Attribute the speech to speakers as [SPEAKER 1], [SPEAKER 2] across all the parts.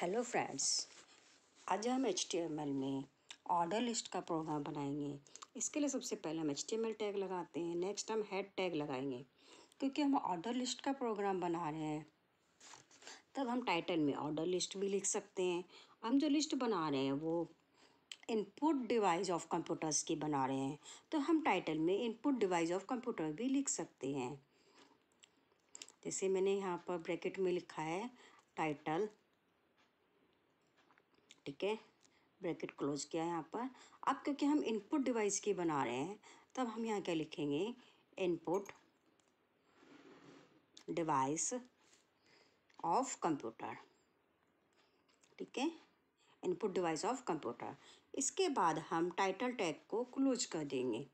[SPEAKER 1] Hello friends आज हम H में ऑर्डर लिस्ट का प्रोग्राम बनाएंगे इसके लिए सबसे पहले हम एच टैग लगाते हैं नेक्स्ट हम हेड टैग लगाएंगे क्योंकि हम ऑर्डर लिस्ट का प्रोग्राम बना रहे हैं तब हम टाइटल में ऑर्डर लिस्ट भी लिख सकते हैं हम जो लिस्ट बना रहे हैं वो इनपुट डिवाइस ऑफ कंप्यूटर्स की बना रहे हैं तो हम टाइटल में इनपुट डिवाइस ऑफ कंप्यूटर भी लिख सकते हैं जैसे मैंने यहाँ पर ब्रैकेट में लिखा है टाइटल ठीक है ब्रैकेट क्लोज किया है यहाँ पर अब क्योंकि हम इनपुट डिवाइस की बना रहे हैं तब हम यहाँ क्या लिखेंगे इनपुट डिवाइस ऑफ कंप्यूटर ठीक है इनपुट डिवाइस ऑफ कंप्यूटर इसके बाद हम टाइटल टैग को क्लोज कर देंगे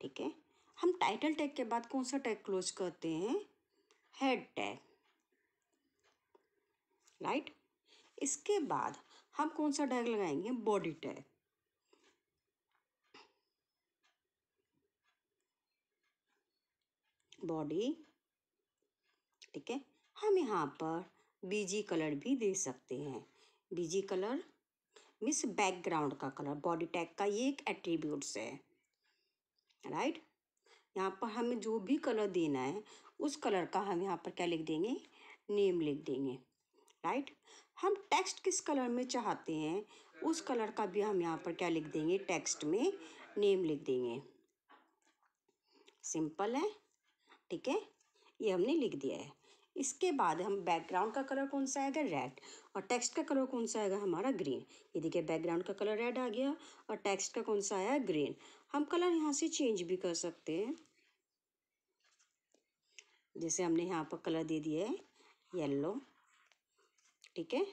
[SPEAKER 1] ठीक है हम टाइटल टैग के बाद कौन सा टैग क्लोज करते हैं हेड टैग राइट इसके बाद हम कौन सा टैग लगाएंगे बॉडी टैग बॉडी ठीक है हम यहाँ पर बीजी कलर भी दे सकते हैं बीजी कलर मिस बैकग्राउंड का कलर बॉडी टैग का ये एक एट्रीब्यूट्स है राइट यहाँ पर हमें जो भी कलर देना है उस कलर का हम यहाँ पर क्या लिख देंगे नेम लिख देंगे राइट हम टेक्स्ट किस कलर में चाहते हैं उस कलर का भी हम यहाँ पर क्या लिख देंगे टेक्स्ट में नेम लिख देंगे सिंपल है ठीक है ये हमने लिख दिया है इसके बाद हम बैकग्राउंड का कलर कौन सा आएगा रेड और टेक्स्ट का कलर कौन सा आएगा हमारा ग्रीन ये देखिए बैकग्राउंड का कलर रेड आ गया और टेक्स्ट का कौन सा आया ग्रीन हम कलर यहाँ से चेंज भी कर सकते हैं जैसे हमने यहाँ पर कलर दे दिया है येल्लो ठीक है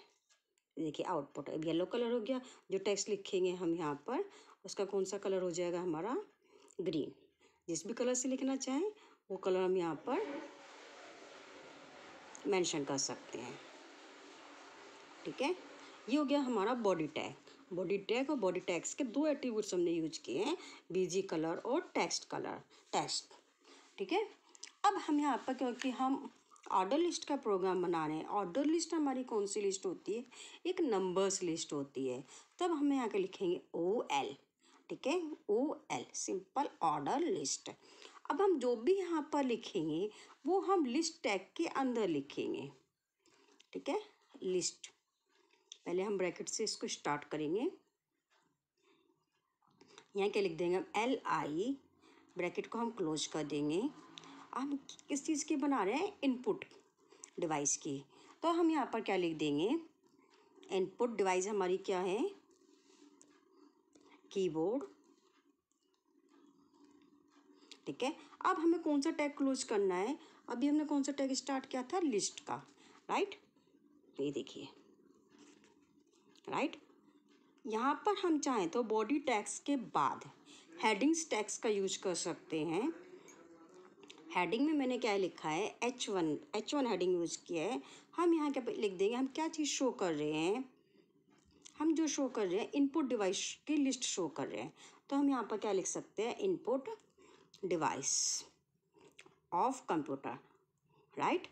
[SPEAKER 1] देखिए आउटपुट अब येलो कलर हो गया जो टेक्स्ट लिखेंगे हम यहाँ पर उसका कौन सा कलर हो जाएगा हमारा ग्रीन जिस भी कलर से लिखना चाहें वो कलर हम यहाँ पर मेंशन कर सकते हैं ठीक है ये हो गया हमारा बॉडी टैग बॉडी टैग और बॉडी टैक्स के दो एट्रीब्यूट्स हमने यूज किए हैं बीजी कलर और टेक्स्ट कलर टेक्स्ट ठीक है अब हम यहाँ पर क्योंकि हम ऑर्डर लिस्ट का प्रोग्राम बना रहे हैं ऑर्डर लिस्ट हमारी कौन सी लिस्ट होती है एक नंबर्स लिस्ट होती है तब हम यहाँ के लिखेंगे ओ एल ठीक है O L simple order list अब हम जो भी यहाँ पर लिखेंगे वो हम लिस्ट टैग के अंदर लिखेंगे ठीक है लिस्ट पहले हम ब्रैकेट से इसको स्टार्ट करेंगे यहाँ क्या लिख देंगे हम एल आई ब्रैकेट को हम क्लोज कर देंगे हम किस चीज़ की बना रहे हैं इनपुट डिवाइस की तो हम यहाँ पर क्या लिख देंगे इनपुट डिवाइस हमारी क्या है कीबोर्ड ठीक है अब हमें कौन सा टैग क्लोज करना है अभी हमने कौन सा टैग स्टार्ट किया था लिस्ट का राइट तो ये देखिए राइट यहाँ पर हम चाहें तो बॉडी टैक्स के बाद हेडिंग्स टैक्स का यूज कर सकते हैं हेडिंग में मैंने क्या लिखा है H one H one heading use किया है हम यहाँ क्या लिख देंगे हम क्या चीज़ शो कर रहे हैं हम जो शो कर रहे हैं इनपुट डिवाइस की लिस्ट शो कर रहे हैं तो हम यहाँ पर क्या लिख सकते हैं input device of computer right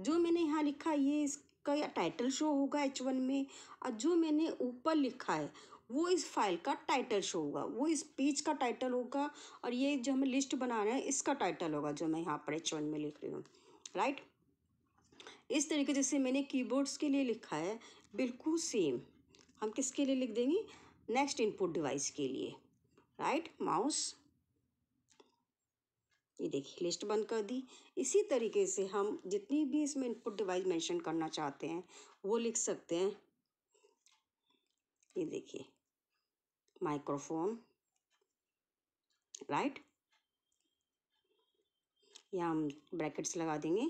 [SPEAKER 1] जो मैंने यहाँ लिखा ये इसका टाइटल शो होगा एच वन में और जो मैंने ऊपर लिखा है वो इस फाइल का टाइटल शो होगा वो इस पेज का टाइटल होगा और ये जो हमें लिस्ट बना रहे हैं इसका टाइटल होगा जो मैं यहाँ पर एच में लिख रही हूँ राइट इस तरीके जैसे मैंने कीबोर्ड्स के लिए लिखा है बिल्कुल सेम हम किसके लिए लिख देंगे नेक्स्ट इनपुट डिवाइस के लिए राइट माउस ये देखिए लिस्ट बंद कर दी इसी तरीके से हम जितनी भी इसमें इनपुट डिवाइस मेंशन करना चाहते हैं वो लिख सकते हैं ये देखिए माइक्रोफोन राइट यहाँ हम ब्रैकेट्स लगा देंगे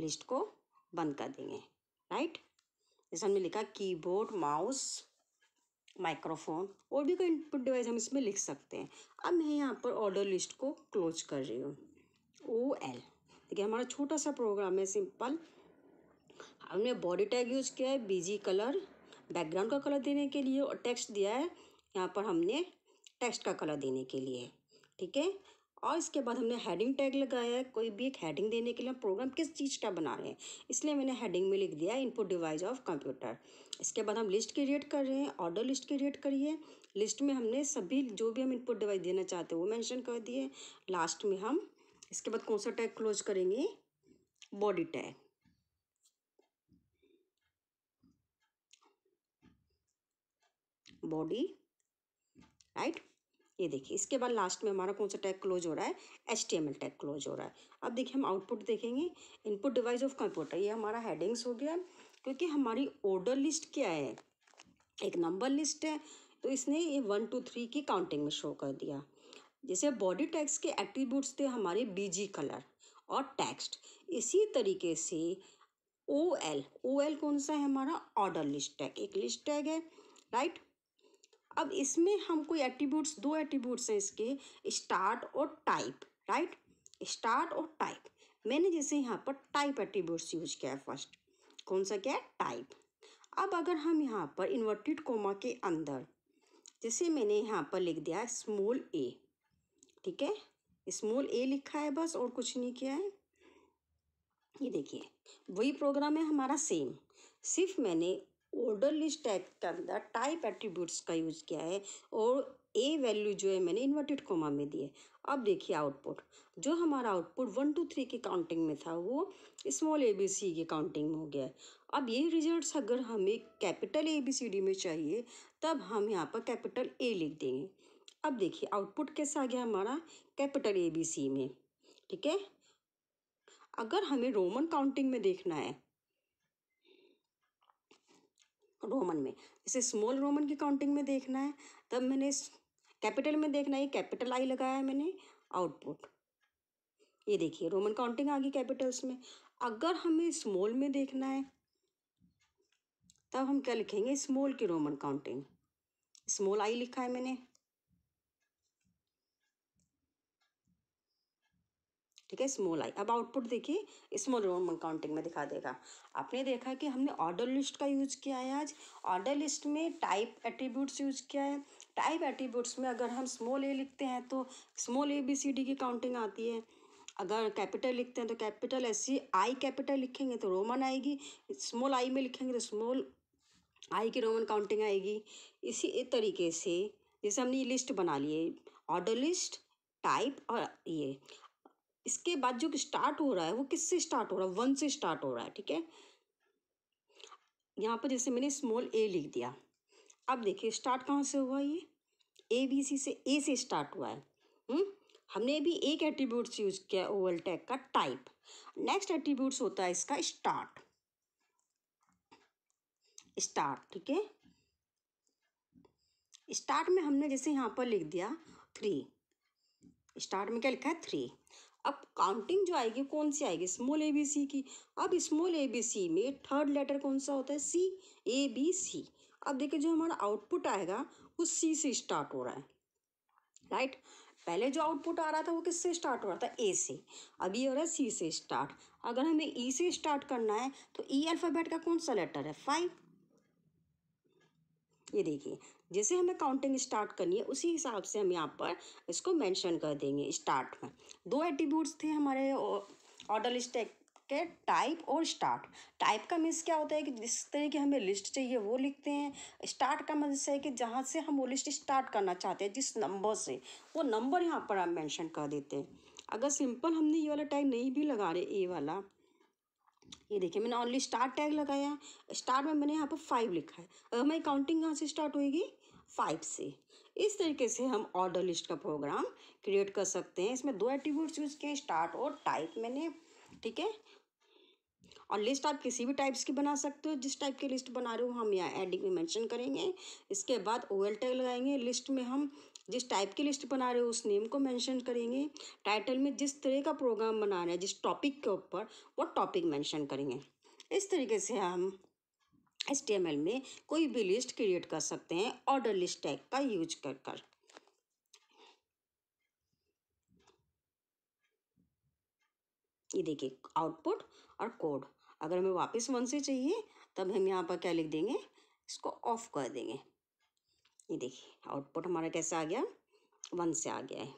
[SPEAKER 1] लिस्ट को बंद कर देंगे राइट जैसे हमने लिखा कीबोर्ड माउस माइक्रोफोन और भी कोई इनपुट डिवाइस हम इसमें लिख सकते हैं अब मैं यहाँ पर ऑर्डर लिस्ट को क्लोज कर रही हूँ ओ एल देखिए हमारा छोटा सा प्रोग्राम है सिंपल हमने बॉडी टैग यूज़ किया है बीजी कलर बैकग्राउंड का कलर देने के लिए और टेक्स्ट दिया है यहाँ पर हमने टेक्स्ट का कलर देने के लिए ठीक है और इसके बाद हमने हेडिंग टैग लगाया है कोई भी एक हेडिंग देने के लिए हम प्रोग्राम किस चीज़ का बना रहे हैं इसलिए मैंने हेडिंग में लिख दिया है इनपुट डिवाइस ऑफ कंप्यूटर इसके बाद हम लिस्ट क्रिएट कर रहे हैं ऑर्डर लिस्ट क्रिएट करिए लिस्ट में हमने सभी जो भी हम इनपुट डिवाइस देना चाहते हैं वो मैंशन कर दिए लास्ट में हम इसके बाद कौन सा टैग क्लोज करेंगे बॉडी टैग बॉडी राइट ये देखिए इसके बाद लास्ट में हमारा कौन सा टैग क्लोज हो रहा है H T M L tag close हो रहा है अब देखिए हम आउटपुट देखेंगे इनपुट डिवाइस ऑफ कंप्यूटर ये हमारा हेडिंग्स हो गया क्योंकि हमारी ऑर्डर लिस्ट क्या है एक नंबर लिस्ट है तो इसने ये वन टू थ्री की काउंटिंग में शो कर दिया जैसे बॉडी टैक्स के एट्रीब्यूट्स थे हमारे बीजी कलर और टेक्स्ट इसी तरीके से ओ एल ओ एल कौन सा है हमारा ऑर्डर लिस्ट टैग एक लिस्ट टैग है राइट right? अब इसमें हम कोई एटीब्यूट्स दो एटीब्यूट्स हैं इसके स्टार्ट और टाइप राइट स्टार्ट और टाइप मैंने जैसे यहाँ पर टाइप एटीब्यूट्स यूज किया है फर्स्ट कौन सा क्या है टाइप अब अगर हम यहाँ पर इन्वर्टेड कोमा के अंदर जैसे मैंने यहाँ पर लिख दिया है स्मॉल ए ठीक है स्मॉल ए लिखा है बस और कुछ नहीं किया है ये देखिए वही प्रोग्राम है हमारा सेम सिर्फ मैंने ऑर्डर लिस्ट टैग के अंदर टाइप एट्रीब्यूट्स का यूज़ किया है और ए वैल्यू जो है मैंने इन्वर्टेड कोमा में दिए अब देखिए आउटपुट जो हमारा आउटपुट वन टू थ्री की काउंटिंग में था वो स्मॉल ए बी सी की काउंटिंग में हो गया है अब ये रिजल्ट्स अगर हमें capital A B C D में चाहिए तब हम यहाँ पर कैपिटल ए लिख देंगे अब देखिए आउटपुट कैसा आ गया हमारा कैपिटल ए बी सी में ठीक है अगर हमें रोमन काउंटिंग में देखना है रोमन में इसे स्मॉल रोमन की काउंटिंग में देखना है तब मैंने कैपिटल में देखना है कैपिटल आई लगाया है मैंने आउटपुट ये देखिए रोमन काउंटिंग आ गई कैपिटल्स में अगर हमें स्मॉल में देखना है तब हम क्या लिखेंगे स्मॉल की रोमन काउंटिंग स्मॉल आई लिखा है मैंने ठीक है स्मॉल आई अब आउटपुट देखिए स्मॉल रोमन काउंटिंग में दिखा देगा आपने देखा कि हमने ऑर्डर लिस्ट का यूज किया है आज ऑर्डर लिस्ट में टाइप एट्रीब्यूट्स यूज किया है टाइप एट्रीब्यूट्स में अगर हम स्मॉल ए लिखते हैं तो small A B C D की काउंटिंग आती है अगर कैपिटल लिखते हैं तो कैपिटल ऐसी आई कैपिटल लिखेंगे तो रोमन आएगी स्मॉल आई में लिखेंगे तो स्मॉल आई की रोमन काउंटिंग आएगी इसी तरीके से जैसे हमने ये लिस्ट बना लिए ऑर्डर लिस्ट टाइप और ये इसके बाद जो स्टार्ट हो रहा है वो किससे स्टार्ट हो रहा है वन से स्टार्ट हो रहा है ठीक है यहाँ पर जैसे मैंने स्मॉल ए लिख दिया अब देखिए स्टार्ट कहाँ से हुआ ये ए बी सी से ए से स्टार्ट हुआ है हुँ? हम्म? हमने भी एक एट्रीब्यूट्स यूज किया ओवल टैग का टाइप नेक्स्ट एट्रीब्यूट्स होता है इसका स्टार्ट स्टार्ट ठीक है स्टार्ट में हमने जैसे यहाँ पर लिख दिया थ्री स्टार्ट में क्या लिखा है थ्री अब काउंटिंग जो आएगी कौन सी आएगी स्मॉल ए बी सी की अब स्मॉल ए बी सी में थर्ड लेटर कौन सा होता है सी ए बी सी अब देखिए जो हमारा आउटपुट आएगा वो सी से स्टार्ट हो रहा है राइट right? पहले जो आउटपुट आ रहा था वो किससे स्टार्ट हो रहा था ए से अब ये हो रहा है सी से स्टार्ट अगर हमें ई e से स्टार्ट करना है तो ई e अल्फ़ाबेट का कौन सा लेटर है फाइव ये देखिए जैसे हमें काउंटिंग स्टार्ट करनी है उसी हिसाब से हम यहाँ पर इसको मेंशन कर देंगे स्टार्ट में दो एट्रीब्यूट्स थे हमारे ऑर्डर लिस्ट के टाइप और स्टार्ट टाइप का मीन्स क्या होता है कि जिस तरह की हमें लिस्ट चाहिए वो लिखते हैं स्टार्ट का मीन्स है कि जहाँ से हम वो लिस्ट स्टार्ट करना चाहते हैं जिस नंबर से वो नंबर यहाँ पर हम मैंशन कर देते हैं अगर सिंपल हमने ये वाला टाइप नहीं भी लगा रहे ए वाला ये देखिए मैंने ऑनली स्टार टैग लगाया है स्टार में मैंने यहाँ पर फाइव लिखा है अगर हमारी काउंटिंग कहाँ से स्टार्ट होएगी फाइव से इस तरीके से हम ऑर्डर लिस्ट का प्रोग्राम क्रिएट कर सकते हैं इसमें दो एटीट्यूड्स यूज़ किए स्टार्ट और टाइप मैंने ठीक है और लिस्ट आप किसी भी टाइप्स की बना सकते हो जिस टाइप की लिस्ट बना रहे हो हम यहाँ एडिंग में मेंशन करेंगे इसके बाद ओ एल टैग लगाएंगे लिस्ट में हम जिस टाइप की लिस्ट बना रहे हो उस नेम को मेंशन करेंगे टाइटल में जिस तरह का प्रोग्राम बना रहे हैं जिस टॉपिक के ऊपर वो टॉपिक मेंशन करेंगे इस तरीके से हम एस में कोई भी लिस्ट क्रिएट कर सकते हैं ऑर्डर लिस्ट टैग का यूज कर कर ये देखिए आउटपुट और कोड अगर हमें वापस वन से चाहिए तब हम यहाँ पर क्या लिख देंगे इसको ऑफ कर देंगे ये देखिए आउटपुट हमारा कैसा आ गया वन से आ गया है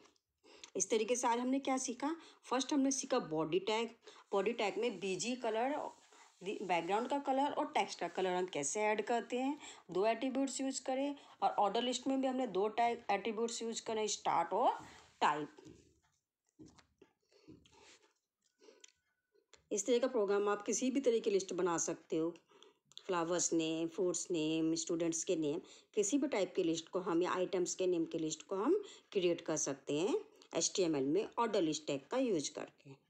[SPEAKER 1] इस तरीके से आज हमने क्या सीखा फर्स्ट हमने सीखा बॉडी टैग बॉडी टैग में बीजी कलर बैकग्राउंड का कलर और टेक्स्ट का कलर हम कैसे ऐड करते हैं दो एट्रीब्यूट्स यूज करें और ऑर्डर लिस्ट में भी हमने दो टैग एट्रीब्यूट्स यूज करें स्टार्ट और टाइप इस तरह का प्रोग्राम आप किसी भी तरह की लिस्ट बना सकते हो flowers name fruits name students के नेम किसी भी टाइप के लिस्ट को हम या आइटम्स के नेम के लिस्ट को हम क्रिएट कर सकते हैं एच में ऑर्डर लिस्ट टैग का यूज करके